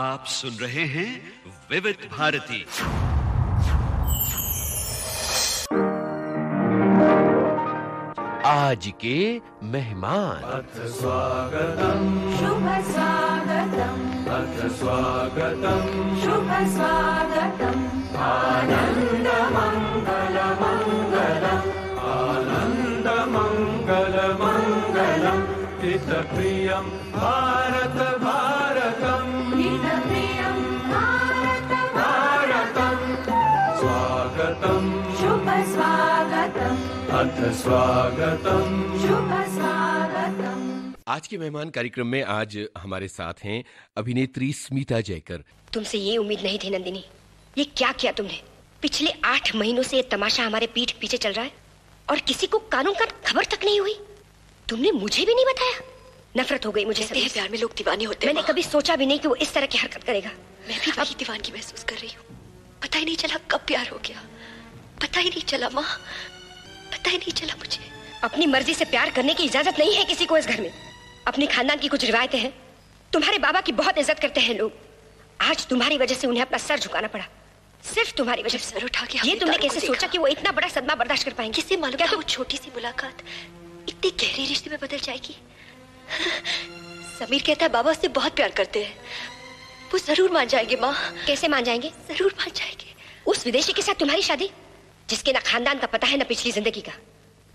आप सुन रहे हैं विविध भारती आज के मेहमान स्वागतम शुभ स्वागतम अथ स्वागतम शुभ स्वागतम आनंद मंगल मंगल आनंद मंगल मंगल हित प्रियम भारत आज के मेहमान कार्यक्रम में आज हमारे साथ हैं अभिनेत्री स्मिता जयकर तुमसे ये उम्मीद नहीं थी नंदिनी ये क्या किया तुमने पिछले आठ महीनों से ये तमाशा हमारे पीठ पीछे चल रहा है और किसी को कानून का खबर तक नहीं हुई तुमने मुझे भी नहीं बताया नफरत हो गई मुझे सब प्यार में लोग दीवाने होते मैंने कभी सोचा भी नहीं कि वो इस तरह की हरकत करेगा मैं भी वही दीवानगी महसूस कर रही हूँ पता ही नहीं चला कब प्यार हो गया पता ही नहीं चला माँ पता ही नहीं चला मुझे अपनी मर्जी से प्यार करने की इजाजत नहीं है किसी को इस घर में अपने खानदान की कुछ रिवायतें हैं तुम्हारे बाबा की बहुत इज्जत करते हैं लोग आज तुम्हारी वजह से उन्हें अपना सर झुकाना पड़ा सिर्फ तुम्हारी वजह से उठा के ये तुमने कैसे सोचा कि वो इतना बड़ा सदमा बर्दाश्त कर पाएंगे किसी मालूम क्या वो छोटी सी मुलाकात इतनी गहरी रिश्ते में बदल जाएगी समीर कहता है बाबा उससे बहुत प्यार करते हैं वो जरूर मान जाएंगे माँ कैसे मान जाएंगे जरूर मान जाएंगे उस विदेशी के साथ तुम्हारी शादी जिसके ना खानदान का पता है ना पिछली जिंदगी का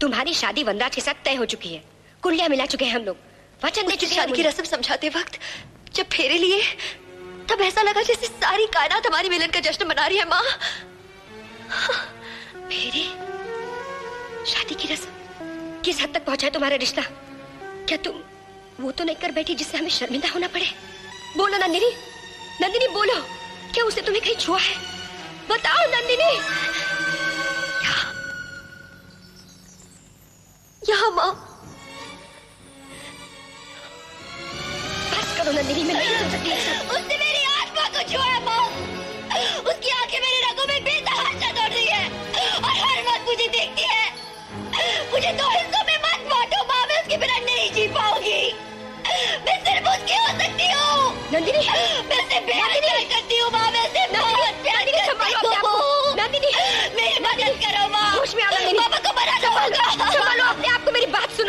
तुम्हारी शादी वनराज के साथ तय हो चुकी है कुंडलियां मिला चुके हैं हम लोग वचन दे चुके की रस्म समझाते वक्त जब फेरे लिए तब ऐसा लगा जैसे सारी कायनात हमारी मिलन का जश्न मना रही है माँ फेरे शादी की रस्म किस हद तक पहुंचा है तुम्हारा रिश्ता क्या तुम वो तो नहीं कर बैठी जिससे हमें शर्मिंदा होना पड़े बोलो नंदिनी नंदिनी बोलो क्या उसे तुम्हें कहीं छुआ है बताओ नंदिनी यहाँ माँ उसने मेरी आत्मा को छुआ माँ उसकी आंखें मेरी रगों में बेतहाशा दौड़ रही है और हर वक्त मुझे देखती है मुझे दो हिस्सों में मत बांटो माँ मैं उसके बिना नहीं जी पाऊंगी मैं सिर्फ उसकी हो सकती हूँ नंदिनी मैं उससे बेहद करती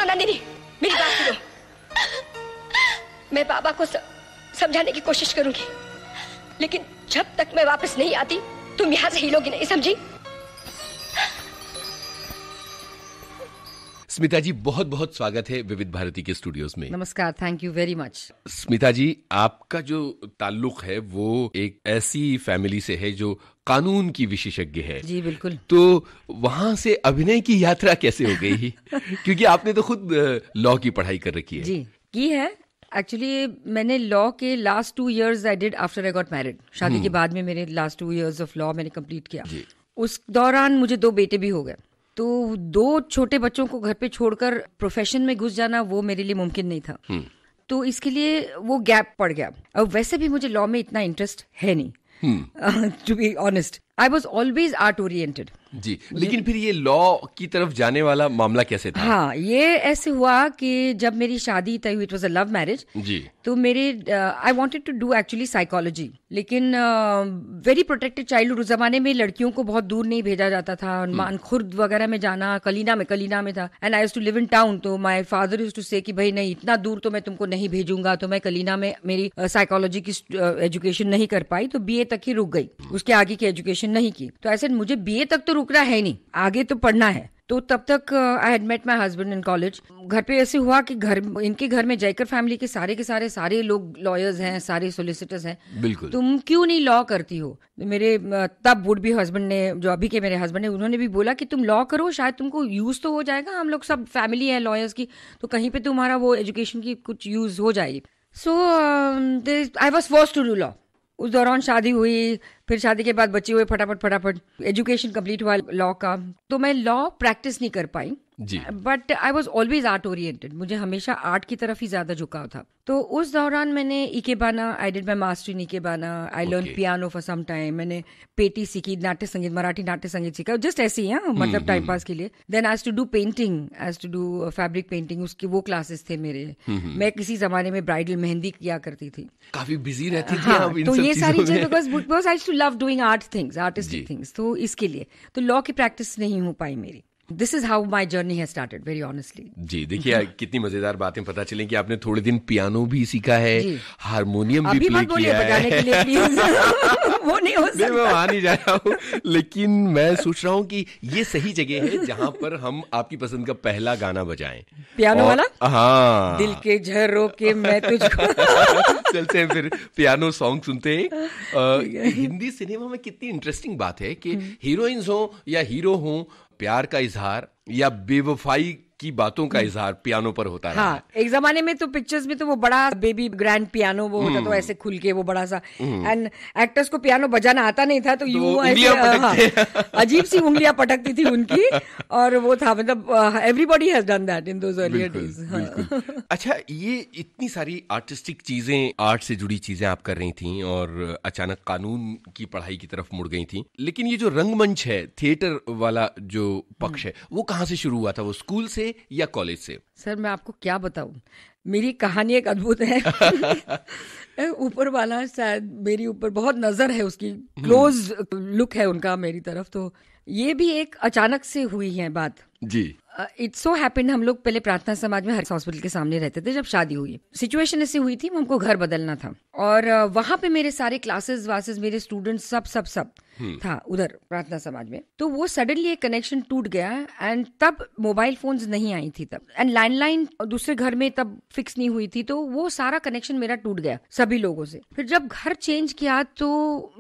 नंदिनी मेरी बात सुनो मैं बाबा को समझाने की कोशिश करूंगी लेकिन जब तक मैं वापस नहीं आती तुम यहां से ही लोगी नहीं समझी स्मिता जी बहुत बहुत स्वागत है विविध भारती के स्टूडियोज में नमस्कार thank you very much Smita ji आपका जो ताल्लुक है वो एक ऐसी फैमिली से है जो कानून की विशेषज्ञ है जी बिल्कुल तो वहां से अभिनय की यात्रा कैसे हो गई क्योंकि आपने तो खुद लॉ की पढ़ाई कर रखी है जी की है एक्चुअली मैंने लॉ के last two years I did after I got married शादी के हम्म। बाद में मेरे last two years of law मैंने कंप्लीट किया जी। उस दौरान मुझे दो बेटे भी हो गए तो दो छोटे बच्चों को घर पे छोड़कर प्रोफेशन में घुस जाना वो मेरे लिए मुमकिन नहीं था हम्म। तो इसके लिए वो गैप पड़ गया अब वैसे भी मुझे लॉ में इतना इंटरेस्ट है नहीं to be honest I was always art oriented जी लेकिन फिर ये लॉ की तरफ जाने वाला मामला कैसे था हाँ ये ऐसे हुआ कि जब मेरी शादी तय हुई it was a love marriage जी तो मेरे I wanted to do actually psychology लेकिन वेरी प्रोटेक्टेड चाइल्ड उस जमाने में लड़कियों को बहुत दूर नहीं भेजा जाता था मान हम्म। खुर्द वगैरह में जाना कलीना में कलीना में था and I to live in town तो माई फादर यूज टू से कि भाई नहीं इतना दूर तो मैं तुमको नहीं भेजूंगा तो मैं कलीना में मेरी साइकोलॉजी uh, की एजुकेशन uh, नहीं कर पाई तो बी तक ही रुक गई हम्म। उसके आगे की एजुकेशन ग्रेजुएशन नहीं की तो ऐसे मुझे बीए तक तो रुकना है नहीं आगे तो पढ़ना है तो तब तक I had met my husband in college घर पे ऐसे हुआ कि घर इनके घर में जयकर फैमिली के सारे के सारे सारे लोग लॉयर्स हैं सारे सोलिसिटर्स हैं बिल्कुल तुम क्यों नहीं लॉ करती हो मेरे uh, तब वुड भी हस्बैंड ने जो अभी के मेरे हस्बैंड ने उन्होंने भी बोला कि तुम लॉ करो शायद तुमको यूज़ तो हो जाएगा हम लोग सब फैमिली है लॉयर्स की तो कहीं पे तुम्हारा वो एजुकेशन की कुछ यूज़ हो जाएगी so I was first to do law उस दौरान शादी हुई फिर शादी के बाद बचे हुए फटाफट फटाफट एजुकेशन कंप्लीट हुआ लॉ का तो मैं लॉ प्रैक्टिस नहीं कर पाई but I was always art oriented मुझे हमेशा आर्ट की तरफ ही ज्यादा झुकाव था तो उस दौरान मैंने इके ikebana I did my master in ikebana I learn piano for some time मैंने पेटी सीखी नाट्य संगीत मराठी नाट्य संगीत सीखा जस्ट ऐसे ही हाँ हम्म, मतलब टाइम हम्म, पास हम्म। के लिए देन आज to do painting as to do fabric painting उसके वो क्लासेस थे मेरे मैं किसी जमाने में ब्राइडल मेहंदी किया करती थी काफी बिजी रहती थी हाँ, तो ये सारी चीजें because I to love doing art things artistic things तो इसके लिए तो लॉ की प्रैक्टिस नहीं हो पाई मेरी this is how my journey है स्टार्टेड वेरी ऑनेस्टली जी देखिए कितनी मजेदार बातें पता चलें कि आपने थोड़े दिन पियानो भी सीखा है हारमोनियम भी प्ले किया है वो नहीं हो सकता मैं वहां नहीं जा रहा हूँ लेकिन मैं सोच रहा हूँ कि ये सही जगह है जहाँ पर हम आपकी पसंद का पहला गाना बजाएं पियानो और, वाला हाँ दिल के झरो के मैं तुझको चलते हैं फिर पियानो सॉन्ग सुनते हैं हिंदी सिनेमा में कितनी इंटरेस्टिंग बात है कि हीरोइंस हम्म। हो या हीरो हो प्यार का इजहार या बेवफाई की बातों का हम्म। इजहार पियानो पर होता हाँ, एक जमाने में तो पिक्चर्स में तो वो बड़ा बेबी ग्रैंड पियानो वो होता तो हम्म। ऐसे खुल के वो बड़ा सा एंड हम्म। एक्टर्स को पियानो बजाना आता नहीं था तो, तो यू हाँ, अजीब सी उंगलियां पटकती थी उनकी और वो था मतलब everybody has done that in those days अच्छा ये इतनी सारी आर्टिस्टिक चीजें आर्ट से जुड़ी चीजें आप कर रही थी और अचानक कानून की पढ़ाई की तरफ मुड़ गई थी लेकिन ये जो रंगमंच है थिएटर वाला जो पक्ष है वो कहाँ से शुरू हुआ था वो स्कूल से या कॉलेज से सर मैं आपको क्या बताऊं मेरी कहानी एक अद्भुत है ऊपर वाला शायद मेरी ऊपर बहुत नजर है उसकी क्लोज हम्म। लुक है उनका मेरी तरफ तो ये भी एक अचानक से हुई है बात जी इट्स सो हैपन हम लोग पहले प्रार्थना समाज में हर हॉस्पिटल के सामने रहते थे जब शादी हुई सिचुएशन ऐसी हुई थी हमको घर बदलना था और वहाँ पे मेरे सारे क्लासेस वासेस मेरे स्टूडेंट्स सब सब सब हम्म। था उधर प्रार्थना समाज में तो वो सडनली एक कनेक्शन टूट गया एंड तब मोबाइल फोन्स नहीं आई थी तब एंड लैंडलाइन दूसरे घर में तब फिक्स नहीं हुई थी तो वो सारा कनेक्शन मेरा टूट गया सभी लोगों से फिर जब घर चेंज किया तो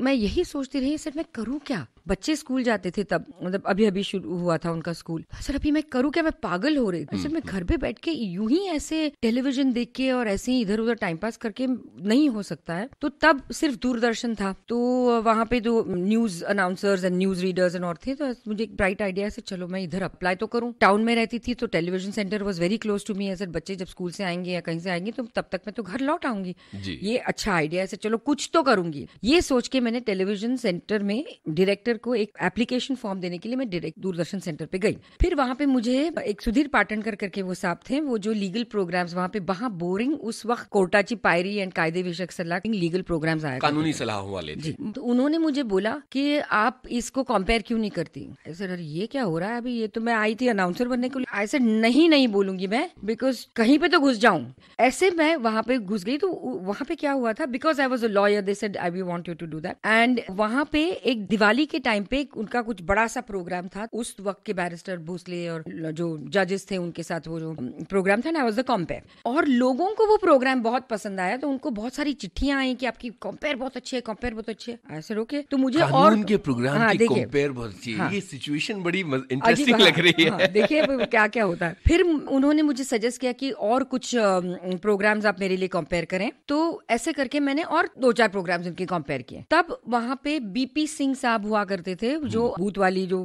मैं यही सोचती रही सर मैं करूँ क्या बच्चे स्कूल जाते थे तब मतलब अभी अभी शुरू हुआ था उनका स्कूल सर अभी मैं करूँ क्या मैं पागल हो रही थी सर मैं हम्म। घर पे बैठ के यूं ही ऐसे टेलीविजन देख के और ऐसे ही इधर उधर टाइम पास करके नहीं हो सकता है तो तब सिर्फ दूरदर्शन था तो वहाँ पे जो news news announcers and news readers and और थे तो मुझे एक ब्राइट आइडिया से चलो मैं इधर अप्लाई तो करूँ टाउन में रहती थी तो television centre was very close to me as बच्चे जब स्कूल से आएंगे या कहीं से आएंगे तो तब तक मैं तो घर लौट आऊंगी ये अच्छा आइडिया से चलो कुछ तो करूंगी ये सोच के मैंने टेलीविजन सेंटर में डायरेक्टर को एक एप्लीकेशन फॉर्म देने के लिए मैं डायरेक्ट दूरदर्शन सेंटर पे गई फिर वहाँ पे मुझे एक सुधीर पाटनकर करके वो साहब थे वो जो लीगल प्रोग्राम्स वहाँ पे वहाँ बोरिंग उस वक्त कोटाची पायरी एंड कायदे विषय सलाह लीगल प्रोग्राम्स आया कानूनी सलाह वाले जी तो उन्होंने मुझे बोला कि आप इसको कंपेयर क्यों नहीं करती सर अरे ये क्या हो रहा है अभी ये तो मैं आई थी अनाउंसर बनने के लिए ऐसे नहीं नहीं बोलूंगी मैं बिकॉज कहीं पे तो घुस जाऊं ऐसे मैं वहां पे घुस गई तो वहां पे क्या हुआ था because I was a lawyer they said I we want you to do that and वहां पे एक दिवाली के टाइम पे उनका कुछ बड़ा सा प्रोग्राम था उस वक्त के बैरिस्टर भोसले और जो जजेस थे उनके साथ वो जो प्रोग्राम था ना वॉज द कॉम्पेयर और लोगों को वो प्रोग्राम बहुत पसंद आया तो उनको बहुत सारी चिट्ठियां आई कि आपकी कॉम्पेयर बहुत अच्छी है कॉम्पेयर बहुत अच्छी है ऐसे रोके तो मुझे और और उनके प्रोग्राम हाँ, की कंपेयर बहुत अच्छी है हाँ, ये सिचुएशन बड़ी इंटरेस्टिंग हाँ, लग रही है हाँ, देखिए क्या क्या होता है फिर उन्होंने मुझे सजेस्ट किया कि और कुछ प्रोग्राम्स आप मेरे लिए कंपेयर करें तो ऐसे करके मैंने और दो चार प्रोग्राम उनके कंपेयर किए तब वहाँ पे बीपी सिंह साहब हुआ करते थे जो हम्म। भूत वाली जो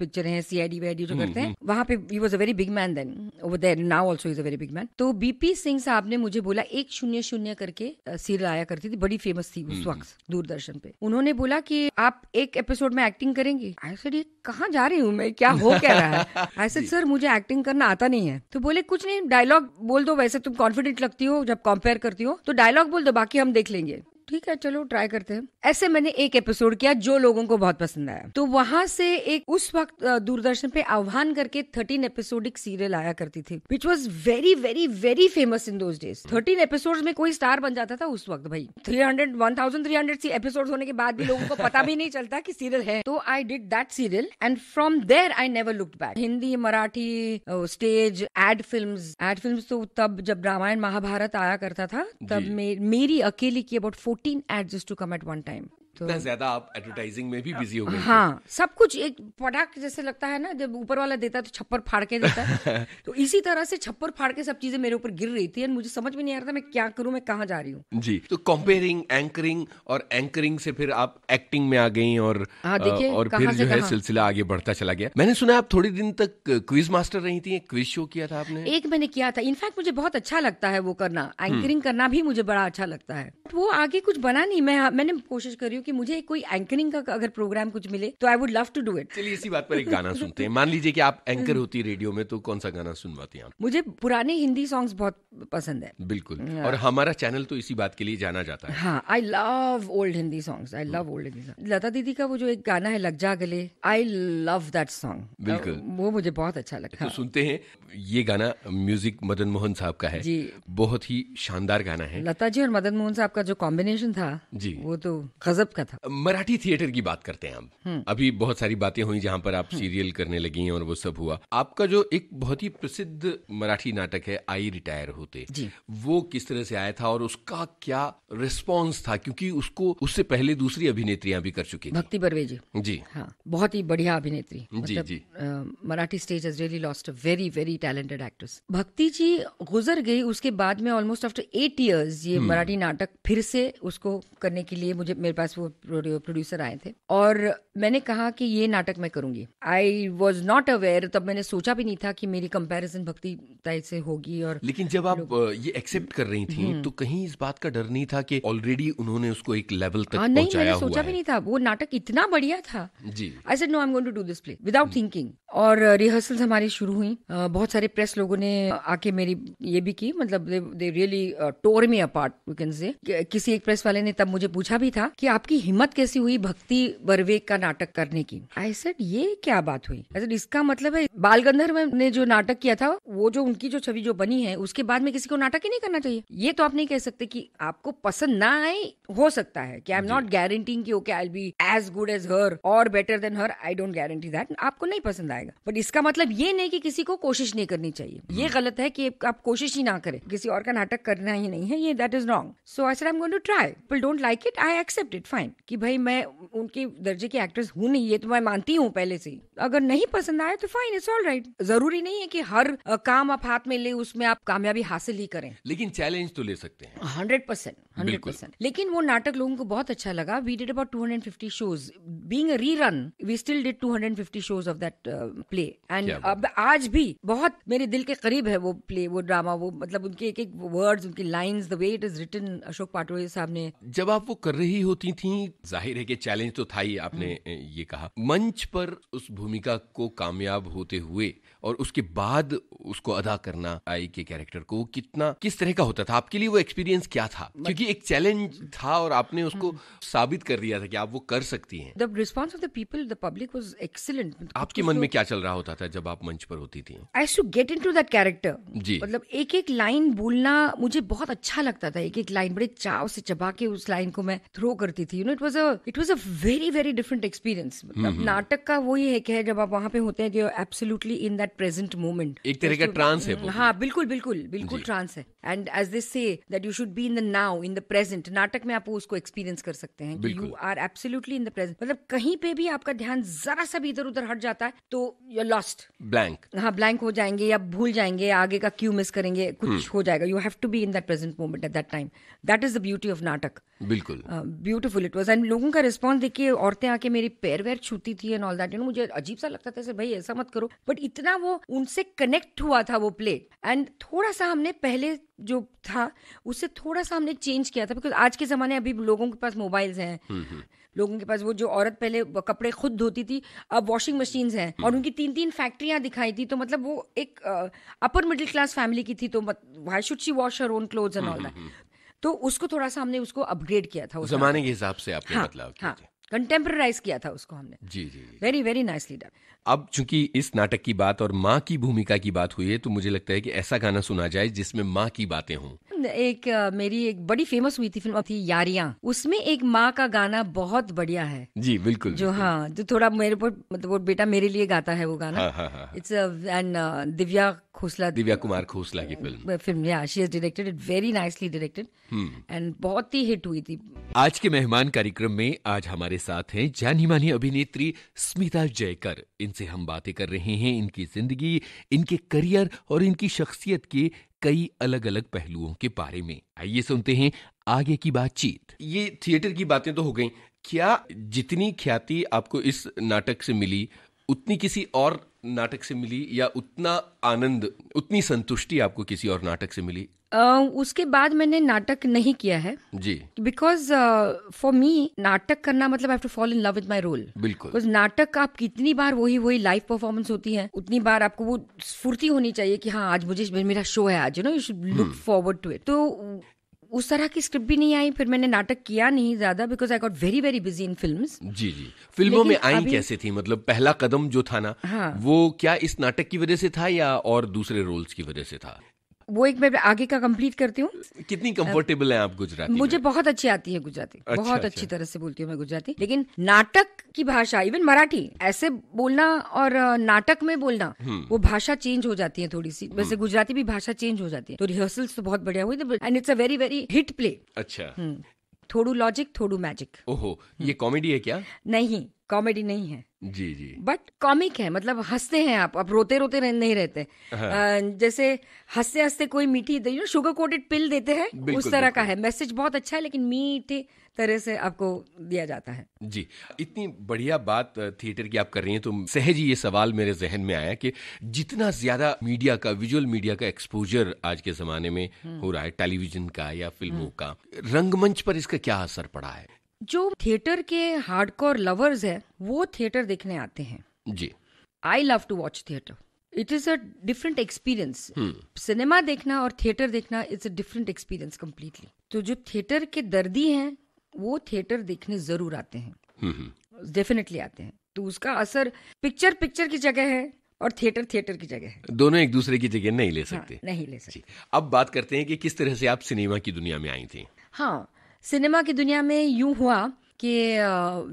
पिक्चर है सीआईडी वीआईडी जो हम्म, करते हैं हम्म। वहाँ पे ही was a very big man then there now also is a very big man तो बीपी सिंह साहब ने मुझे बोला एक शून्य शून्य करके सीरियल आया करती थी बड़ी फेमस थी उस वक्त दूरदर्शन पे उन्होंने बोला कि आप एक एपिसोड में एक्टिंग करेंगी आई सर ये कहाँ जा रही हूँ मैं क्या हो क्या रहा है आई सर सर मुझे एक्टिंग करना आता नहीं है तो बोले कुछ नहीं डायलॉग बोल दो वैसे तुम कॉन्फिडेंट लगती हो जब कंपेयर करती हो तो डायलॉग बोल दो बाकी हम देख लेंगे ठीक है चलो ट्राई करते हैं ऐसे मैंने एक एपिसोड किया जो लोगों को बहुत पसंद आया तो वहां से एक उस वक्त दूरदर्शन पे आह्वान करके थर्टीन एपिसोडिक सीरियल आया करती थी which was very very very famous in those days thirteen episode में कोई स्टार बन जाता था उस वक्त भाई three hundred one thousand three hundred see episode होने के बाद भी लोगों को पता भी नहीं चलता की सीरियल है तो I did that serial and from there I never look back Hindi Marathi stage ad film ad film तो तब जब रामायण महाभारत आया करता था तब मेरी अकेली की about 14 ads used to come at one time तो इतना ज्यादा आप एडवर्टाइजिंग में भी बिजी हो गए हाँ सब कुछ एक पटाख जैसे लगता है ना जब ऊपर वाला देता है तो छप्पर फाड़ के देता है तो इसी तरह से छप्पर फाड़ के सब चीजें मेरे ऊपर गिर रही थी मुझे समझ में नहीं आ रहा था मैं क्या करूँ मैं कहाँ जा रही हूँ जी तो कंपेयरिंग एंकरिंग और एंकरिंग से फिर आप एक्टिंग में आ गई और हाँ, और फिर जो है सिलसिला आगे बढ़ता चला गया मैंने सुना आप थोड़ी दिन तक क्विज मास्टर रही थी क्विज शो किया था आपने एक मैंने किया था इनफैक्ट मुझे बहुत अच्छा लगता है वो करना एंकरिंग हम्म। करना भी मुझे बड़ा अच्छा लगता है वो आगे कुछ बना नहीं मैं मैंने कोशिश करी हूँ कि मुझे कोई एंकरिंग का अगर प्रोग्राम कुछ मिले तो I would love to do it चलिए इसी बात पर एक गाना सुनते हैं मान लीजिए कि आप एंकर होती रेडियो में तो कौन सा गाना सुनवाती हैं मुझे पुराने हिंदी सॉन्ग बहुत पसंद है बिल्कुल और हमारा चैनल तो इसी बात के लिए जाना जाता है हाँ I love old Hindi song I love old Hindi song Lata Didi का वो जो एक गाना है लग जा गले आई लव दैट सॉन्ग बिल्कुल वो मुझे बहुत अच्छा लगता तो है तो सुनते हैं ये गाना म्यूजिक मदन मोहन साहब का है जी बहुत ही शानदार गाना है लता जी और मदन मोहन साहब का जो कॉम्बिनेशन था जी वो तो गजब का आपका था मराठी थिएटर की बात करते हैं हम हम्म। अभी बहुत सारी बातें हुई जहाँ पर आप हम्म। सीरियल करने लगी हैं और वो सब हुआ आपका जो एक बहुत ही प्रसिद्ध मराठी नाटक है आई रिटायर होते वो किस तरह से आया था और उसका क्या रिस्पॉन्स था क्योंकि उसको उससे पहले दूसरी अभिनेत्रियां भी कर चुकी भक्ति बर्वे जी जी हाँ बहुत ही बढ़िया अभिनेत्री जी मतलब, जी Marathi stage is really lost a very very talented actress Bhakti ji गुजर गई उसके बाद में ऑलमोस्ट आफ्टर एट ईयर्स ये हम्म। मराठी नाटक फिर से उसको करने के लिए मुझे मेरे पास वो प्रोड्यूसर आए थे और मैंने कहा कि ये नाटक मैं करूंगी आई वॉज नॉट अवेयर तब मैंने सोचा भी नहीं था कि मेरी कंपेरिजन भक्ति तय से होगी और लेकिन जब आप ये एक्सेप्ट कर रही थी हम्म। तो कहीं इस बात का डर नहीं था कि ऑलरेडी उन्होंने उसको एक लेवल तक हाँ, नहीं मैंने सोचा भी नहीं था वो नाटक इतना बढ़िया था जी I said no I am going to do this play without thinking और रिहर्सल हमारी शुरू हुई बहुत सारे प्रेस लोगों ने आके मेरी ये भी की मतलब they really tore me apart you can say किसी एक प्रेस वाले ने तब मुझे पूछा भी था कि आप आपकी हिम्मत कैसी हुई भक्ति बर्वे का नाटक करने की आई सेड ये क्या बात हुई सेड इसका मतलब है बाल गंधर्व ने जो नाटक किया था वो जो उनकी जो छवि जो बनी है उसके बाद में किसी को नाटक ही नहीं करना चाहिए ये तो आप नहीं कह सकते कि आपको पसंद ना आए हो सकता है कि आई एम नॉट गारंटिंग की okay I be as good as her और better than her I don't guarantee that आपको नहीं पसंद आएगा बट इसका मतलब ये नहीं कि किसी को कोशिश नहीं करनी चाहिए हम्म। ये गलत है कि आप कोशिश ही ना करें किसी और का नाटक करना ही नहीं है ये that is wrong so I said I am going to try people don't like it I accept it fine fine कि भाई मैं उनके दर्जे की एक्ट्रेस हूँ नहीं ये तो मैं मानती हूँ पहले से अगर नहीं पसंद आया तो फाइन इट्स ऑल राइट जरूरी नहीं है कि हर काम आप हाथ में ले उसमें आप कामयाबी हासिल ही करें लेकिन चैलेंज तो ले सकते हैं हंड्रेड परसेंट हंड्रेड परसेंट लेकिन वो नाटक लोगों को बहुत अच्छा लगा we did about two hundred fifty shows being rerun we still did two hundred fifty shows of that play and अब आज भी बहुत मेरे दिल के करीब है वो प्ले वो ड्रामा वो मतलब उनके एक एक वर्ड्स उनकी line the way it is written Ashok Patole साहब ने जब आप वो कर रही होती थी कहीं जाहिर है कि चैलेंज तो था ही आपने हम्म। ये कहा मंच पर उस भूमिका को कामयाब होते हुए और उसके बाद उसको अदा करना आई के कैरेक्टर को कितना किस तरह का होता था आपके लिए वो एक्सपीरियंस क्या था मत... क्योंकि एक चैलेंज था और आपने उसको हम्म। साबित कर दिया था कि आप वो कर सकती हैं the response of the people the public was excellent आपके मन में क्या चल रहा होता था जब आप मंच पर होती थी I to get into that character जी मतलब एक एक लाइन बोलना मुझे बहुत अच्छा लगता था एक एक लाइन बड़े चाव से चबा के उस लाइन को मैं थ्रो करती थी you know it was a it was a very very different experience नाटक का वही है कि जब आप वहां पे होते हैं absolutely in that that present moment एक तरह का ट्रांस है हाँ बिल्कुल बिल्कुल बिल्कुल ट्रांस है and as this say that you should be in the now in the present नाटक में आप उसको एक्सपीरियंस कर सकते हैं you are absolutely in the present मतलब कहीं पे भी आपका ध्यान जरा सा भी इधर उधर हट जाता है तो यू आर लॉस्ट ब्लैंक हाँ ब्लैंक हो जाएंगे या भूल जाएंगे आगे का क्यू मिस करेंगे कुछ हम्म। हो जाएगा you have to be in that present moment at that time that is the beauty of नाटक बिल्कुल ब्यूटीफुल इट वाज एंड लोगों का रिस्पॉन्स देखिए औरतें आके मेरी पैर वैर छूती थी and all that you know मुझे अजीब सा लगता था भाई ऐसा मत करो बट इतना वो उनसे कनेक्ट हुआ था वो प्ले एंड थोड़ा सा हमने पहले जो था उससे थोड़ा सा हमने चेंज किया था बिकॉज आज के ज़माने अभी लोगों के पास मोबाइल्स हैं हम्म, हम्म। लोगों के पास वो जो औरत पहले कपड़े खुद धोती थी अब वॉशिंग मशीन हैं हम्म। और उनकी तीन तीन फैक्ट्रियां दिखाई थी तो मतलब वो एक अपर मिडिल क्लास फैमिली की थी तो why should she wash her own cloth and all that तो उसको थोड़ा सा हमने उसको अपग्रेड किया था जमाने के हिसाब से आपने हाँ, बदलाव किया हाँ, कंटेम्प्रराइज किया था उसको हमने जी जी वेरी वेरी नाइस लीडर अब चूंकि इस नाटक की बात और माँ की भूमिका की बात हुई है तो मुझे लगता है कि ऐसा गाना सुना जाए जिसमें माँ की बातें हों एक मेरी एक बड़ी फेमस हुई थी फिल्म थी यारियां उसमें एक माँ का गाना बहुत बढ़िया है जी बिल्कुल जो हाँ जो थोड़ा मेरे पर मतलब वो बेटा मेरे लिए गाता है वो गाना इट्स हाँ, एंड हाँ, हाँ। दिव्या खोसला दिव्या कुमार खोसला की फिल्म फिल्म या she is directed it very nicely directed and बहुत ही हिट हुई थी आज के मेहमान कार्यक्रम में आज हमारे साथ हैं जानी मानी अभिनेत्री स्मिता जयकर इनसे हम बातें कर रहे हैं इनकी जिंदगी इनके करियर और इनकी शख्सियत के कई अलग अलग पहलुओं के बारे में आइए सुनते हैं आगे की बातचीत ये थिएटर की बातें तो हो गई क्या जितनी ख्याति आपको इस नाटक से मिली उतनी किसी और नाटक से मिली या उतना आनंद उतनी संतुष्टि आपको किसी और नाटक से मिली उसके बाद मैंने नाटक नहीं किया है जी बिकॉज फॉर मी नाटक करना मतलब I to fall in love with my role बिल्कुल नाटक आप कितनी बार वही वही लाइव परफॉर्मेंस होती है उतनी बार आपको वो स्फूर्ति होनी चाहिए कि हाँ आज मुझे मेरा शो है आज you know you should look forward to it तो उस तरह की स्क्रिप्ट भी नहीं आई फिर मैंने नाटक किया नहीं ज्यादा because I got very very busy in film जी जी फिल्मों में आई कैसे थी मतलब पहला कदम जो था ना हाँ, वो क्या इस नाटक की वजह से था या और दूसरे रोल्स की वजह से था वो एक मैं आगे का कंप्लीट करती हूँ कितनी कंफर्टेबल है आप गुजराती मुझे में? बहुत अच्छी आती है गुजराती अच्छा, बहुत अच्छा। अच्छी तरह से बोलती हूँ मैं गुजराती लेकिन नाटक की भाषा इवन मराठी ऐसे बोलना और नाटक में बोलना हम्म। वो भाषा चेंज हो जाती है थोड़ी सी वैसे हम्म। गुजराती भी भाषा चेंज हो जाती है तो रिहर्सल तो बहुत बढ़िया हुई and it's a very very hit play अच्छा हम्म। थोड़ू लॉजिक थोड़ू मैजिक ओहो ये कॉमेडी है क्या नहीं कॉमेडी नहीं है जी जी बट कॉमिक है मतलब हंसते हैं आप आप रोते रोते रह, नहीं रहते हाँ। आ, जैसे हंसते हंसते कोई मीठी यू शुगर कोटेड पिल देते हैं उस तरह का है मैसेज बहुत अच्छा है लेकिन मीठे तरह से आपको दिया जाता है जी इतनी बढ़िया बात थिएटर की आप कर रही हैं तो सहज ही ये सवाल मेरे जहन में आया कि जितना ज्यादा मीडिया का विजुअल मीडिया का एक्सपोजर आज के जमाने में हो हम्म। रहा है टेलीविजन का या फिल्मों हम्म। का रंगमंच पर इसका क्या असर पड़ा है जो थिएटर के हार्डकोर लवर्स है वो थिएटर देखने आते हैं जी I love to watch theatre it is a different experience cinema देखना और थिएटर देखना it's a different experience completely तो जो थिएटर के दर्दी हैं वो थिएटर देखने जरूर आते हैं डेफिनेटली hmm, hmm. आते हैं तो उसका असर पिक्चर पिक्चर की जगह है और थिएटर थिएटर की जगह है दोनों एक दूसरे की जगह नहीं ले हाँ, सकते हाँ, नहीं ले सकते अब बात करते हैं कि किस तरह से आप सिनेमा की दुनिया में आई थी हाँ सिनेमा की दुनिया में यूं हुआ कि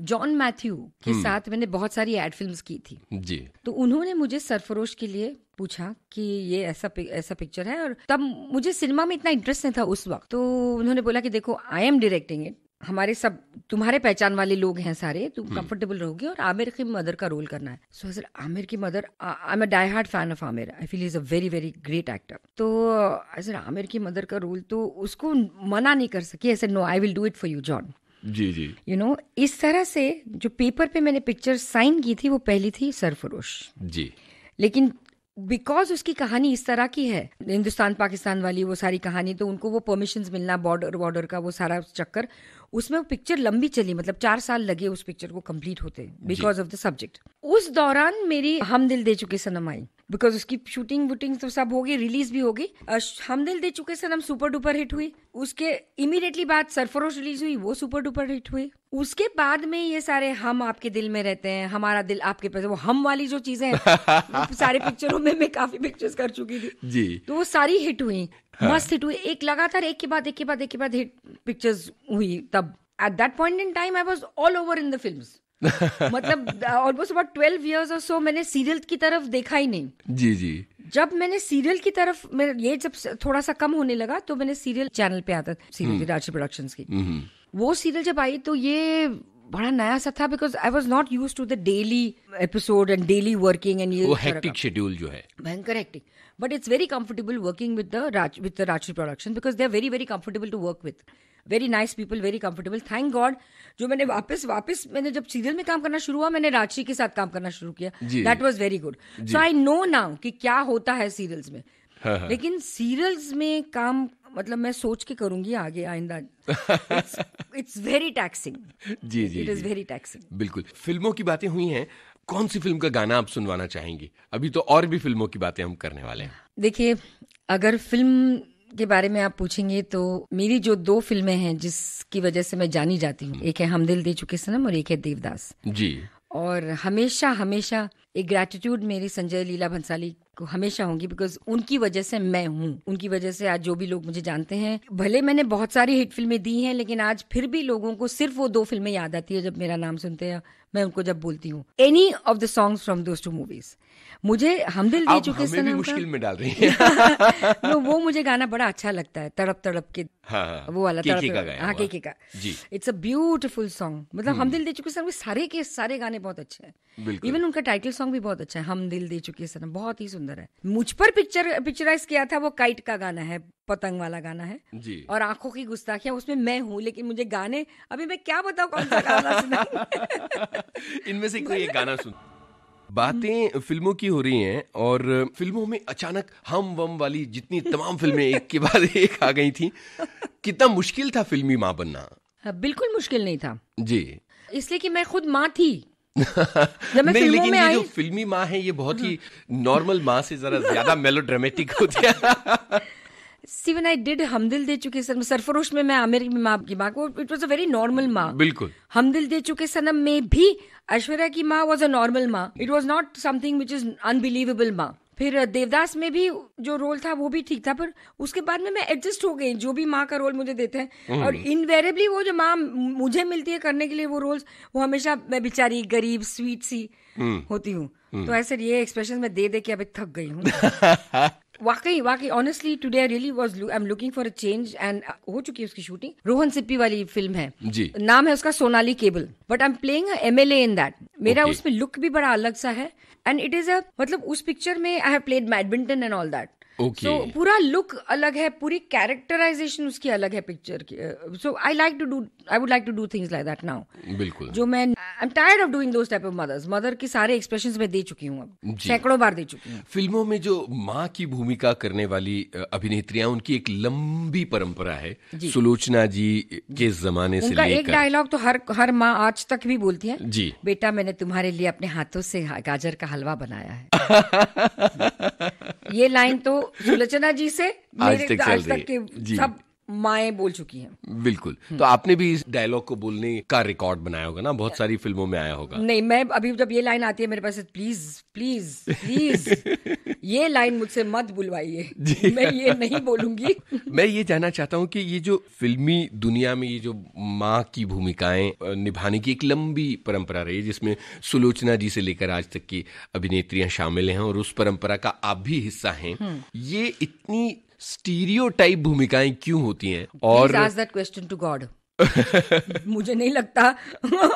जॉन मैथ्यू के हम्म। साथ मैंने बहुत सारी एड फिल्म्स की थी जी तो उन्होंने मुझे सरफरोश के लिए पूछा कि ये ऐसा पिक, ऐसा पिक्चर है और तब मुझे सिनेमा में इतना इंटरेस्ट नहीं था उस वक्त तो उन्होंने बोला कि देखो आई एम डायरेक्टिंग इट हमारे सब तुम्हारे पहचान वाले लोग हैं सारे तुम कंफर्टेबल हम्म। रहोगे और आमिर की मदर का रोल करना है सो so, आमिर की mother I am die hard fan of Aamir I feel is a very very great actor तो सर आमिर की मदर का रोल तो उसको मना नहीं कर सके sir no I will do it for you John ji जी यू you नो know, इस तरह से जो पेपर पे मैंने पिक्चर साइन की थी वो पहली थी सरफरोश जी लेकिन बिकॉज उसकी कहानी इस तरह की है हिंदुस्तान पाकिस्तान वाली वो सारी कहानी तो उनको वो परमिशन मिलना बॉर्डर बॉर्डर का वो सारा चक्कर उसमें वो पिक्चर लंबी चली मतलब चार साल लगे उस पिक्चर को कंप्लीट होते बिकॉज ऑफ द सब्जेक्ट उस दौरान मेरी हम दिल दे चुके सनम आई बिकॉज उसकी शूटिंग वूटिंग तो सब होगी रिलीज भी होगी हम दिल दे चुके सनम सुपर डुपर हिट हुई उसके इमीडिएटली बाद सरफरोश रिलीज हुई वो सुपर डुपर हिट हुई उसके बाद में ये सारे हम आपके दिल में रहते हैं हमारा दिल आपके पास वो हम वाली जो चीजें सारे पिक्चरों में मैं काफी पिक्चर्स कर चुकी थी जी तो वो सारी हिट हुई हाँ. मस्त हिट हुई एक लगातार एक के बाद एक के बाद एक के बाद हिट पिक्चर्स हुई तब at that point in time I was all over in the film मतलब ऑलमोस्ट अबाउट ट्वेल्व ईयर्स और सो मैंने सीरियल की तरफ देखा ही नहीं जी जी जब मैंने सीरियल की तरफ मेरा ये जब थोड़ा सा कम होने लगा तो मैंने सीरियल चैनल पे आता सीरियल राशि प्रोडक्शंस की हम्म। वो सीरियल जब आई तो ये बड़ा नया सा था because I was not use to the daily episode and daily working and ये हेक्टिक शेड्यूल जो है भयंकर hectic but it's very comfortable working with the Raj with the Raj production because they are very very comfortable to work with very nice people very comfortable thank god जो मैंने वापस वापस मैंने जब सीरियल में काम करना शुरू हुआ मैंने राजी के साथ काम करना शुरू किया that was very good so I know now कि क्या होता है सीरियल्स में हाँ, हाँ। लेकिन सीरियल्स में काम मतलब मैं सोच के करूंगी आगे आइंदा इट्स वेरी टैक्सिंग जी जी इट इज वेरी टैक्सिंग बिल्कुल फिल्मों की बातें हुई हैं कौन सी फिल्म का गाना आप सुनवाना चाहेंगी अभी तो और भी फिल्मों की बातें हम करने वाले हैं देखिए अगर फिल्म के बारे में आप पूछेंगे तो मेरी जो दो फिल्में हैं जिसकी वजह से मैं जानी जाती हूँ हम्म। एक है हम दिल दे चुके सनम और एक है देवदास जी और हमेशा हमेशा एक ग्रेटिट्यूड मेरी संजय लीला भंसाली को हमेशा होंगी बिकॉज उनकी वजह से मैं हूँ उनकी वजह से आज जो भी लोग मुझे जानते हैं भले मैंने बहुत सारी हिट फिल्में दी हैं लेकिन आज फिर भी लोगों को सिर्फ वो दो फिल्में याद आती है जब मेरा नाम सुनते हैं मैं उनको जब बोलती हूँ any of the song from दोस्त टू मूवीज मुझे हम दिल दे चुके हैं मुश्किल में डाल रही है वो मुझे गाना बड़ा अच्छा लगता है तड़प तड़प के हाँ, हाँ, हाँ। वो वाला तड़प हाँ के का इट्स अ ब्यूटीफुल सॉन्ग मतलब हम हम्म। दिल दे चुके सारे के सारे गाने बहुत अच्छे हैं इवन उनका टाइटल सॉन्ग सॉन्ग भी बहुत अच्छा है हम दिल दे चुके सनम बहुत ही सुंदर है मुझ पर पिक्चर पिक्चराइज किया था वो काइट का गाना है पतंग वाला गाना है जी और आंखों की गुस्ताखियां उसमें मैं हूँ लेकिन मुझे गाने अभी मैं क्या बताऊ कौन सा गाना सुना इनमें से कोई एक गाना सुन बातें फिल्मों की हो रही हैं और फिल्मों में अचानक हम वम वाली जितनी तमाम फिल्में एक के बाद एक आ गई थी कितना मुश्किल था फिल्मी माँ बनना हाँ, बिल्कुल मुश्किल नहीं था जी इसलिए कि मैं खुद माँ थी नहीं, लेकिन ये जो फिल्मी माँ है ये बहुत ही नॉर्मल हाँ। माँ से जरा ज्यादा मेलोड्रामेटिक होती है सीवन आई डिड हमदिल दे चुके सनम सरफरोश में मैं आमिर की माँ की माँ को it was a very normal माँ बिल्कुल हमदिल दे चुके सनम में भी ऐश्वर्या की माँ वॉज अ नॉर्मल माँ it was not something which is unbelievable माँ फिर देवदास में भी जो रोल था वो भी ठीक था पर उसके बाद में मैं एडजस्ट हो गई जो भी माँ का रोल मुझे देते हैं हम्म। और इनवेरेबली वो जो माँ मुझे मिलती है करने के लिए वो रोल्स वो हमेशा मैं बिचारी गरीब स्वीट सी हम्म। होती हूँ हम्म। तो ऐसे ये एक्सप्रेशन मैं दे दे के अभी थक गई हूँ वाकई वाकई honestly today I really was I am looking for a change and हो चुकी है उसकी शूटिंग रोहन सिप्पी वाली फिल्म है जी नाम है उसका Sonali Cable but I am playing a in that मेरा okay. उसमें लुक भी बड़ा अलग सा है एंड इट इज अ मतलब उस पिक्चर में I have played badminton and all that okay okay. so, पूरा लुक अलग है पूरी कैरेक्टराइजेशन उसकी अलग है पिक्चर की so I like to do I would like to do things like that now बिल्कुल जो मैं I am tired of doing those type of mothers mother के सारे एक्सप्रेशन मैं दे चुकी हूँ अब सैकड़ों बार दे चुकी हूँ फिल्मों में जो माँ की भूमिका करने वाली अभिनेत्रियां उनकी एक लंबी परंपरा है जी. सुलोचना जी के जमाने से लेकर एक डायलॉग तो हर हर माँ आज तक भी बोलती है जी बेटा मैंने तुम्हारे लिए अपने हाथों से गाजर का हलवा बनाया है ये लाइन तो सुलोचना जी से आज तक चल रही सब माए बोल चुकी हैं बिल्कुल तो हम्म। आपने भी इस डायलॉग को बोलने का रिकॉर्ड बनाया होगा ना बहुत सारी फिल्मों में आया होगा नहीं मैं अभी जब ये लाइन आती है मेरे पास प्लीज प्लीज प्लीज ये लाइन मुझसे मत बुलवाइए मैं ये नहीं बोलूंगी मैं ये जानना चाहता हूँ कि ये जो फिल्मी दुनिया में ये जो माँ की भूमिकाएं निभाने की एक लंबी परंपरा रही है जिसमें सुलोचना जी से लेकर आज तक की अभिनेत्रियां शामिल हैं और उस परंपरा का आप भी हिस्सा हैं हम्म। ये इतनी स्टीरियोटाइप भूमिकाएं क्यों होती हैं और क्वेश्चन टू गॉड मुझे नहीं लगता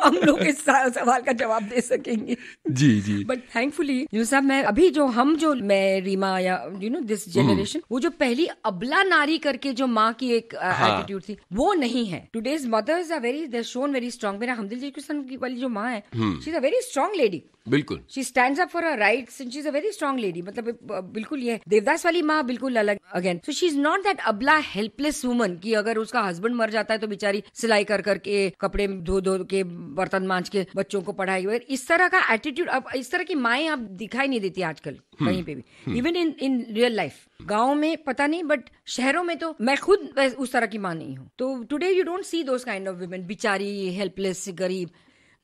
हम लोग इस सवाल का जवाब दे सकेंगे जी जी बट थैंकफुली यू साहब मैं अभी जो हम जो मैं रीमा या यू नो दिस जनरेशन वो जो पहली अबला नारी करके जो माँ की एक एटीट्यूड हाँ. थी वो नहीं है today's mothers are very shown very strong मेरा हमदिल जी की वाली जो माँ है she is a very strong lady बिल्कुल she stand up for right is a very strong lady मतलब बिल्कुल ये देवदास वाली माँ बिल्कुल अलग again so she is not that अबला हेल्पलेस वुमन की अगर उसका हस्बैंड मर जाता है तो बेचारी सिलाई कर करके कपड़े धो धो के बर्तन मांझ के बच्चों को पढ़ाई इस तरह का एटीट्यूड अब इस तरह की माए अब दिखाई नहीं देती आजकल हम्म, कहीं पे भी even in in real life गाँव में पता नहीं बट शहरों में तो मैं खुद उस तरह की माँ नहीं हूँ तो today you don't see those kind of women बिचारी हेल्पलेस गरीब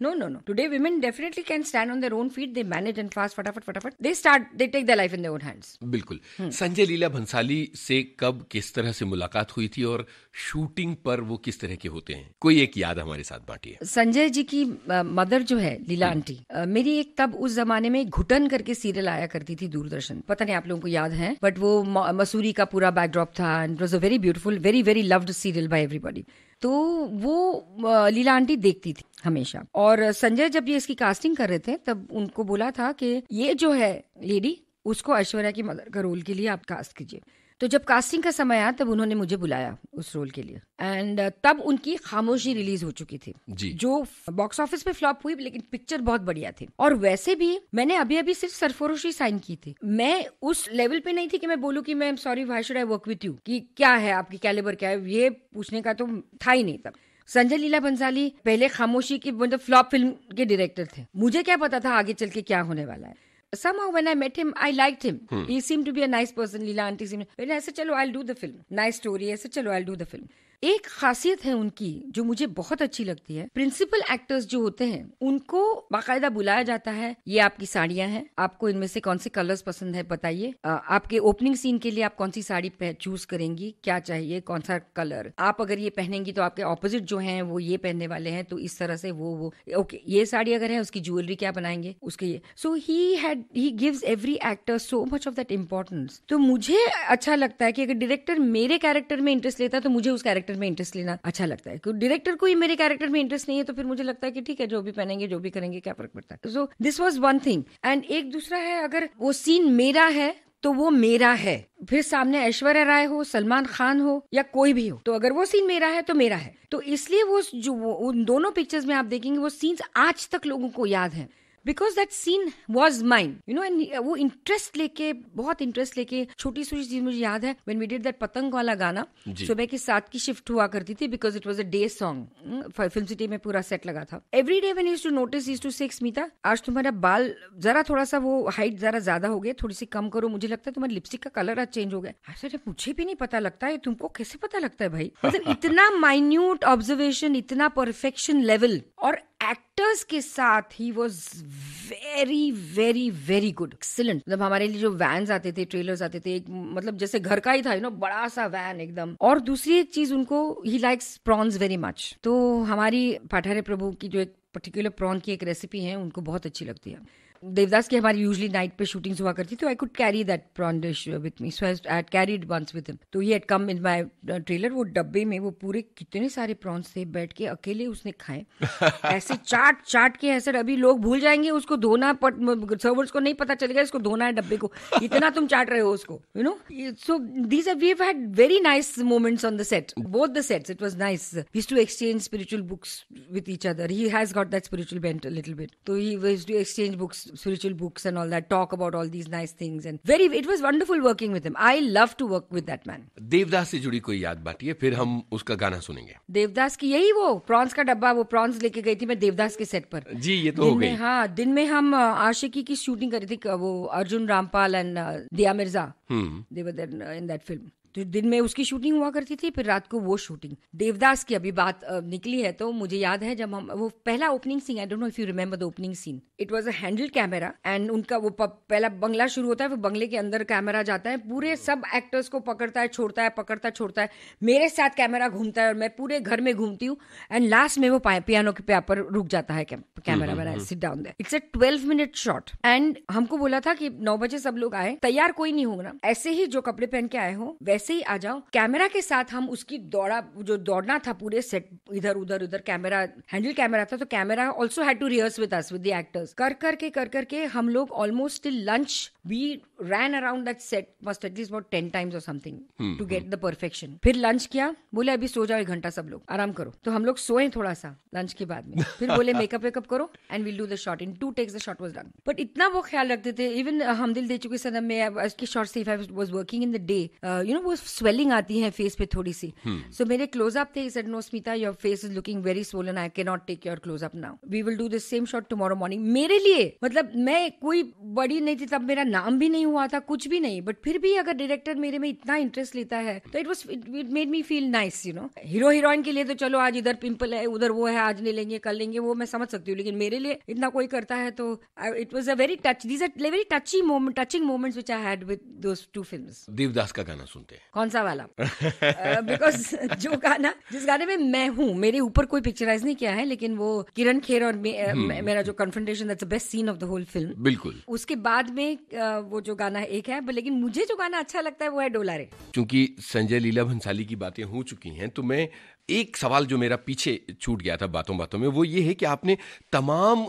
no no no today women definitely can stand on their own feet they manage and fast फटाफट फटाफट. They start they take their life in their own hands बिल्कुल. Hmm. Sanjay Leela Bhansali से कब किस तरह से मुलाकात हुई थी और शूटिंग पर वो किस तरह के होते हैं? कोई एक याद हमारे साथ बांटिए. संजय जी की मदर जो है लीला hmm. आंटी मेरी एक तब उस जमाने में घुटन करके सीरियल आया करती थी दूरदर्शन पता नहीं आप लोगों को याद है बट वो मसूरी का पूरा बैकड्रॉप था and was a very beautiful very very loved serial by everybody तो वो लीला आंटी देखती थी हमेशा और संजय जब ये इसकी कास्टिंग कर रहे थे तब उनको बोला था कि ये जो है लेडी उसको ऐश्वर्या की मदर का रोल के लिए आप कास्ट कीजिए तो जब कास्टिंग का समय आया तब उन्होंने मुझे बुलाया उस रोल के लिए एंड uh, तब उनकी खामोशी रिलीज हो चुकी थी जी. जो बॉक्स ऑफिस पे फ्लॉप हुई लेकिन पिक्चर बहुत बढ़िया थी और वैसे भी मैंने अभी अभी सिर्फ सरफरोशी साइन की थी मैं उस लेवल पे नहीं थी कि मैं बोलू की मैं sorry why should I work with you की क्या है आपकी कैलेबर क्या है ये पूछने का तो था ही नहीं तब संजय लीला बंसाली पहले खामोशी मतलब के मतलब फ्लॉप फिल्म के डायरेक्टर थे मुझे क्या पता था आगे चल के क्या होने वाला है somehow when I met him, I liked him. Hmm. He seemed to be a nice person. Leela auntie seemed. When I said, "Chalo, I'll do the film." Nice story. I said, "Chalo, I'll do the film." एक खासियत है उनकी जो मुझे बहुत अच्छी लगती है प्रिंसिपल एक्टर्स जो होते हैं उनको बाकायदा बुलाया जाता है ये आपकी साड़ियां हैं आपको इनमें से कौन से कलर्स पसंद है बताइए आपके ओपनिंग सीन के लिए आप कौन सी साड़ी चूज करेंगी क्या चाहिए कौन सा कलर आप अगर ये पहनेंगी तो आपके ऑपोजिट जो है वो ये पहनने वाले हैं तो इस तरह से वो वो ओके ये साड़ी अगर है उसकी ज्वेलरी क्या बनाएंगे उसके ये so he had he gives every actor so much of that importance तो मुझे अच्छा लगता है कि अगर डायरेक्टर मेरे कैरेक्टर में इंटरेस्ट लेता है तो मुझे उस कैरेक्टर कैरेक्टर में इंटरेस्ट लेना अच्छा लगता है डायरेक्टर को ही मेरे कैरेक्टर में इंटरेस्ट नहीं है तो फिर मुझे लगता है कि ठीक है जो भी पहनेंगे जो भी करेंगे क्या फर्क पड़ता है so this was one thing and एक दूसरा है अगर वो सीन मेरा है तो वो मेरा है फिर सामने ऐश्वर्या राय हो सलमान खान हो या कोई भी हो तो अगर वो सीन मेरा है तो मेरा है तो इसलिए वो जो उन दोनों पिक्चर्स में आप देखेंगे वो सीन्स आज तक लोगों को याद है because that scene was mind you know एंड वो इंटरेस्ट लेके बहुत इंटरेस्ट लेके छोटी छोटी चीज मुझे याद है वेन वी डिड दैट पतंग वाला गाना सुबह के सात की शिफ्ट हुआ करती थी because it was a day song film city में पूरा सेट लगा था every day when use to notice use to six मीता आज तुम्हारा बाल जरा थोड़ा सा वो हाइट जरा ज्यादा हो गया थोड़ी सी कम करो मुझे लगता है तुम्हारे लिपस्टिक का कलर आज चेंज हो गया सर मुझे भी नहीं पता लगता है तुमको कैसे पता लगता है भाई मतलब इतना माइन्यूट ऑब्जर्वेशन इतना परफेक्शन लेवल और एक्टर्स के साथ ही was very very very good excellent मतलब हमारे लिए जो वैन आते थे ट्रेलर्स आते थे मतलब जैसे घर का ही था यू नो बड़ा सा वैन एकदम और दूसरी एक चीज उनको he likes prawns very much तो हमारी पठारे प्रभु की जो एक पर्टिकुलर प्रॉन की एक रेसिपी है उनको बहुत अच्छी लगती है देवदास की हमारी यूजली नाइट पे शूटिंग्स हुआ करती तो I could carry that prawn dish with me so I carried once with him तो ये ate come in my trailer वो डब्बे में वो पूरे कितने सारे प्रॉन्स थे बैठ के अकेले उसने खाए ऐसे चाट चाट के ऐसे अभी लोग भूल जाएंगे उसको धोना सर्वर्स को नहीं पता चलेगा इसको धोना है डब्बे को इतना तुम चाट रहे हो उसको you know so these are we had very nice moments on the set both the sets it was nice we to exchange spiritual books with each other he has got that spiritual bent little bit तो he to exchange books spiritual books and all that, talk about all these nice things. And very, it was wonderful working with him. I love to work with that man. Devdas से जुड़ी कोई याद बाटी है फिर हम उसका गाना सुनेंगे देवदास की यही वो प्रॉन्स का डब्बा वो प्रॉन्स लेके गई थी मैं देवदास के सेट पर जी ये तो हो गई हाँ दिन में हम आशिकी की शूटिंग कर रही थी वो Arjun Rampal and Dia Mirza they were in that film तो दिन में उसकी शूटिंग हुआ करती थी फिर रात को वो शूटिंग देवदास की अभी बात निकली है तो मुझे याद है जब हम वो पहला opening scene I don't know if you remember the opening scene it was a handle camera and उनका वो पहला बंगला शुरू होता है फिर बंगले के अंदर कैमरा जाता है पूरे सब एक्टर्स को पकड़ता है छोड़ता है पकड़ता छोड़ता है मेरे साथ कैमरा घूमता है और मैं पूरे घर में घूमती हूँ एंड लास्ट में वो पियानो के पेपर रुक जाता है कैमरा हम्म, हम्म, वाला sit down it's a twelve minute shot and हमको बोला था कि नौ बजे सब लोग आए तैयार कोई नहीं होगा ऐसे ही जो कपड़े पहन के आए हो वैसे जैसे ही आ जाओ कैमरा के साथ हम उसकी दौड़ा जो दौड़ना था पूरे सेट इधर उधर उधर कैमरा हैंडल कैमरा था तो camera also had to rehearse with us with the actors कर करके कर करके हम लोग almost till lunch we ran around that set must at least about ten times और something to get the perfection फिर लंच किया बोले अभी सो जाओ एक घंटा सब लोग आराम करो तो हम लोग सोए थोड़ा सा लंच के बाद में फिर बोले मेकअप वेकअप करो and will do the shot in two takes the shot was done but इतना वो ख्याल रखते थे इवन हम दिल दे चुके सदम में शॉर्ट से was working in the day you know वो स्वेलिंग आती है फेस पे थोड़ी सी सो hmm. मेरे क्लोजअप थे said no Smita your face is looking very swollen I can not take your close up now we will do the same shot tomorrow morning मेरे लिए मतलब मैं कोई बड़ी नहीं थी तब मेरा नाम भी नहीं हुआ था कुछ भी नहीं बट फिर भी अगर डायरेक्टर मेरे में इतना इंटरेस्ट लेता है तो it was it made me feel nice you know hero heroine के लिए तो चलो आज इधर पिंपल है उधर वो है आज नहीं लेंगे कल लेंगे वो मैं समझ सकती हूँ लेकिन मेरे लिए इतना कोई करता है तो it was a very touch these a very touching moment touching moments which I had with दो टू देवदास का गाना सुनते कौन सा वाला बिकॉज uh, जो गाना जिस गाने में मैं हूँ मेरे ऊपर कोई पिक्चराइज नहीं किया है लेकिन वो किरण खेर और मे, hmm. मेरा जो confrontation that's best scene of the whole film बिल्कुल उसके बाद में वो जो गाना है एक है लेकिन मुझे जो गाना अच्छा लगता है वो है डोलारे क्योंकि संजय लीला भंसाली की बातें हो चुकी हैं तो मैं एक सवाल जो मेरा पीछे छूट गया था बातों बातों में वो ये है कि आपने तमाम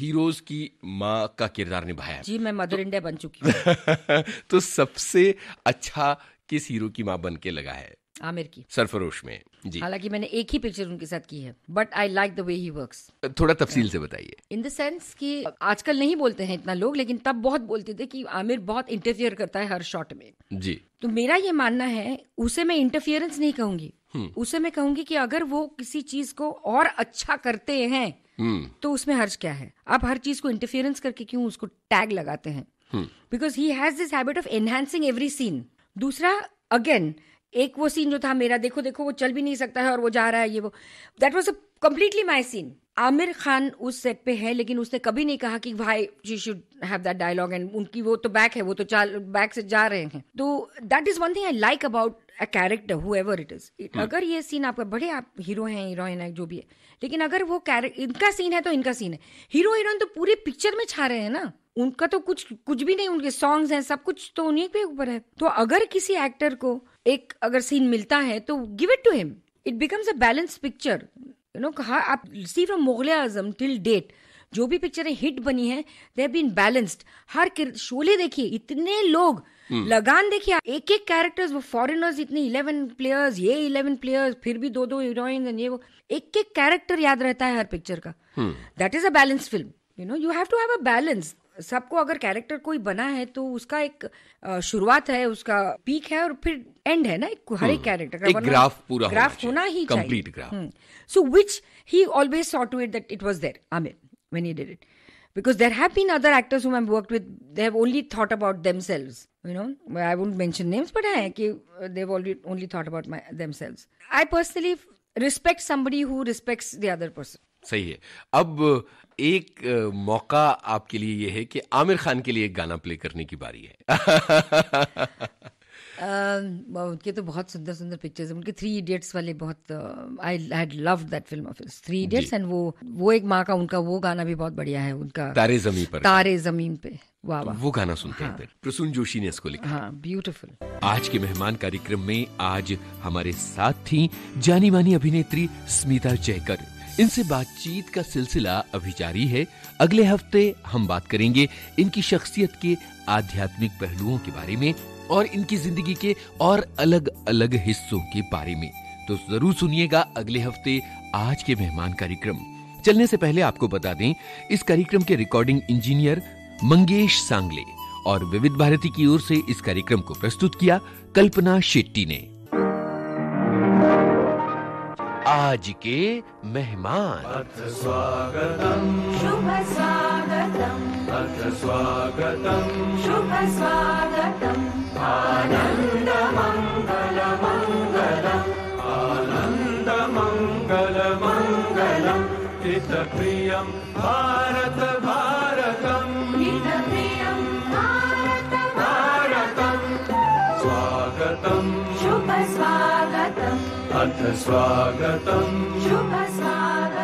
हीरोज की माँ का किरदार निभाया जी मैं मदर तो, इंडिया बन चुकी हूँ तो सबसे अच्छा किस हीरो की माँ बन के लगा है आमिर की सरफरोश में जी हालांकि मैंने एक ही पिक्चर उनके साथ की है but I like the way he work थोड़ा तफसील से बताइए इन द सेंस कि आजकल नहीं बोलते हैं इतना लोग लेकिन तब बहुत बोलते थे कि आमिर बहुत इंटरफियर करता है हर शॉट में जी तो मेरा ये मानना है उसे मैं इंटरफियरेंस नहीं कहूंगी हम्म। उसे मैं कहूंगी कि अगर वो किसी चीज को और अच्छा करते हैं हम्म। तो उसमें हर्ज क्या है आप हर चीज को इंटरफियरेंस करके क्यों उसको टैग लगाते हैं because he has this habit of enhancing every scene दूसरा अगेन एक वो सीन जो था मेरा देखो देखो वो चल भी नहीं सकता है और वो जा रहा है ये वो that was a completely my scene Aamir Khan उस सेट पे है लेकिन उसने कभी नहीं कहा कि भाई you should have that dialogue and उनकी वो तो बैक है वो तो चाल बैक से जा रहे हैं तो that is one thing I like about a character whoever it is अगर ये सीन आपका बड़े आप हीरो हैं हीरोइन है जो भी है लेकिन अगर वो इनका सीन है तो इनका सीन है हीरो हीरोइन तो पूरे पिक्चर में छा रहे हैं ना उनका तो कुछ कुछ भी नहीं उनके सॉन्ग्स हैं सब कुछ तो उन्हीं के ऊपर है तो अगर किसी एक्टर को एक अगर सीन मिलता है तो give it to him it becomes a balance picture you know कहा आप see from Mughal Azam till date जो भी पिक्चरें हिट बनी है दे हैव बीन बैलेंस्ड हर शोले देखिए इतने लोग हम्म। लगान देखिए एक एक कैरेक्टर्स वो फॉरेनर्स इतने इलेवन प्लेयर्स ये इलेवन प्लेयर्स फिर भी दो दो हीरोइन ये वो एक एक कैरेक्टर याद रहता है हर पिक्चर का that is a balance film you know you have to have a balance सबको अगर कैरेक्टर कोई बना है तो उसका एक शुरुआत है उसका पीक है और फिर एंड है ना हर एक हम्म। कैरेक्टर का ग्राफ पूरा ग्राफ होना, ही complete graph so which he always saw to it that it was there Aamir when you did it because there have been other actors whom work with they have only thought about themselves you know I won't mention names but है कि they have already only thought about my themselves I personally respect somebody who respects the other person सही है अब एक मौका आपके लिए ये है कि आमिर खान के लिए एक गाना प्ले करने की बारी है Uh, उनके तो बहुत सुंदर सुंदर पिक्चर्स हैं उनके थ्री इडियट्स वाले बहुत I had love that film of Three Idiots and वो वो एक माँ का उनका वो गाना भी बहुत बढ़िया है उनका तारे जमीन पर तारे जमीन पे वाह तो वो गाना सुनते हाँ, हैं प्रसून जोशी ने इसको लिखा हाँ ब्यूटीफुल आज के मेहमान कार्यक्रम में आज हमारे साथ थी जानी मानी अभिनेत्री स्मिता जयकर इनसे बातचीत का सिलसिला अभी जारी है अगले हफ्ते हम बात करेंगे इनकी शख्सियत के आध्यात्मिक पहलुओं के बारे में और इनकी जिंदगी के और अलग अलग हिस्सों के बारे में तो जरूर सुनिएगा अगले हफ्ते आज के मेहमान कार्यक्रम चलने से पहले आपको बता दें इस कार्यक्रम के रिकॉर्डिंग इंजीनियर मंगेश सांगले और विविध भारती की ओर से इस कार्यक्रम को प्रस्तुत किया कल्पना शेट्टी ने आज के मेहमान अथ स्वागतम शुभ स्वागतम अथ स्वागतम शुभ स्वागतम आनंद मंगल मंगलम आनंद मंगल मंगलम हित प्रियम भारत भारत स्वागतम् शुभ